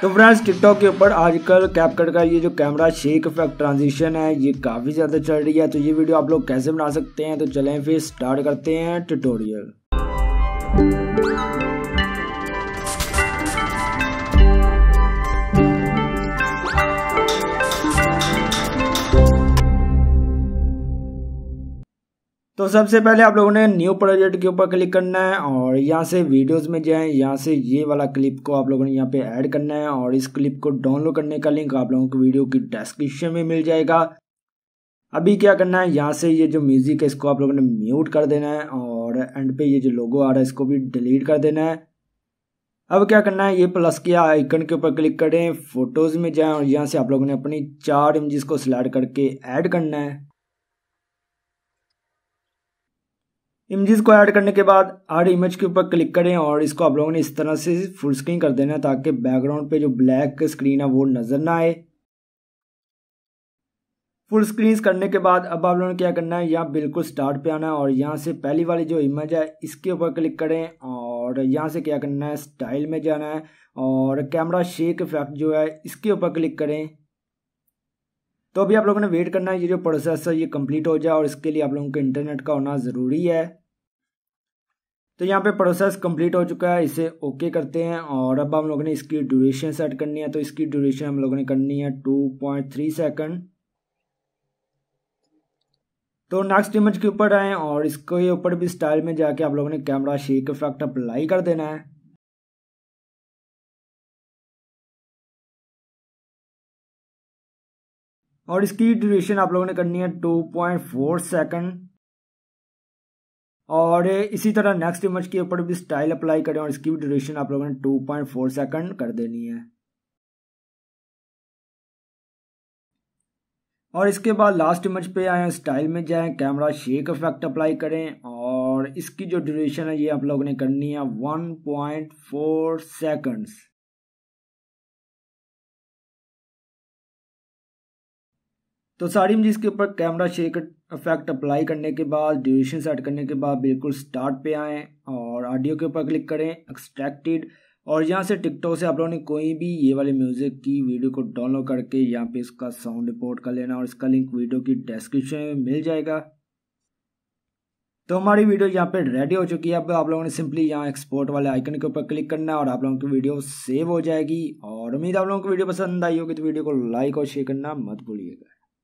तो friends TikTok के ऊपर आजकल कैपकट का ये जो कैमरा शेक इफेक्ट ट्रांजिशन है ये काफ़ी ज़्यादा चल रही है तो ये वीडियो आप लोग कैसे बना सकते हैं तो चलें फिर स्टार्ट करते हैं ट्यूटोरियल तो सबसे पहले आप लोगों ने न्यू प्रोजेक्ट के ऊपर क्लिक करना है और यहाँ से वीडियोस में जाएँ यहाँ से ये वाला क्लिप को आप लोगों ने यहाँ पे ऐड करना है और इस क्लिप को डाउनलोड करने का लिंक आप लोगों को वीडियो की डिस्क्रिप्शन में मिल जाएगा अभी क्या करना है यहाँ से ये जो म्यूज़िक है इसको आप लोगों ने म्यूट कर देना है और एंड पे ये जो लोगो आ रहा है इसको भी डिलीट कर देना है अब क्या करना है ये प्लस के आइकन के ऊपर क्लिक करें फोटोज़ में जाएं और यहाँ से आप लोगों ने अपनी चार इमेज को सिलेक्ट करके ऐड करना है इमेजेस को ऐड करने के बाद हर इमेज के ऊपर क्लिक करें और इसको आप लोगों ने इस तरह से फुल स्क्रीन कर देना ताकि बैकग्राउंड पे जो ब्लैक स्क्रीन है वो नज़र ना आए फुल स्क्रीन करने के बाद अब आप लोगों ने क्या करना है यहाँ बिल्कुल स्टार्ट पे आना है और यहाँ से पहली वाली जो इमेज है इसके ऊपर क्लिक करें और यहाँ से क्या करना है स्टाइल में जाना है और कैमरा शेक इफेक्ट जो है इसके ऊपर क्लिक करें तो अभी आप लोगों ने वेट करना है ये जो प्रोसेस है ये कंप्लीट हो जाए और इसके लिए आप लोगों को इंटरनेट का होना ज़रूरी है तो यहाँ पे प्रोसेस कंप्लीट हो चुका है इसे ओके करते हैं और अब हम लोगों ने इसकी ड्यूरेशन सेट करनी है तो इसकी ड्यूरेशन हम लोगों ने करनी है टू पॉइंट थ्री सेकेंड तो नेक्स्ट इमेज के ऊपर आए और इसके ऊपर भी स्टाइल में जाके आप लोगों ने कैमरा शेक इफेक्ट अप्लाई कर देना है और इसकी ड्यूरेशन आप लोगों ने करनी है टू पॉइंट फोर सेकेंड और इसी तरह नेक्स्ट इमेज के ऊपर भी स्टाइल अप्लाई करें और इसकी भी ड्यूरेशन आप लोगों ने टू पॉइंट फोर सेकेंड कर देनी है और इसके बाद लास्ट इमेज पे आए स्टाइल में जाएं कैमरा शेक इफेक्ट अप्लाई करें और इसकी जो ड्यूरेशन है ये आप लोगों ने करनी है वन पॉइंट फोर सेकेंड्स तो साड़ी में के ऊपर कैमरा शेक इफेक्ट अप्लाई करने के बाद ड्यूरेशन सेट करने के बाद बिल्कुल स्टार्ट पे आएँ और ऑडियो के ऊपर क्लिक करें एक्सट्रैक्टेड और यहाँ से टिकटॉक से आप लोगों ने कोई भी ये वाले म्यूज़िक की वीडियो को डाउनलोड करके यहाँ पे इसका साउंड रिपोर्ट कर लेना और इसका लिंक वीडियो की डिस्क्रिप्शन में मिल जाएगा तो हमारी वीडियो यहाँ पे रेडी हो चुकी है अब आप लोगों ने सिंपली यहाँ एक्सपोर्ट वाले आइकन के ऊपर क्लिक करना है और आप लोगों की वीडियो सेव हो जाएगी और उम्मीद आप लोगों को वीडियो पसंद आई होगी तो वीडियो को लाइक और शेयर करना मत भूलिएगा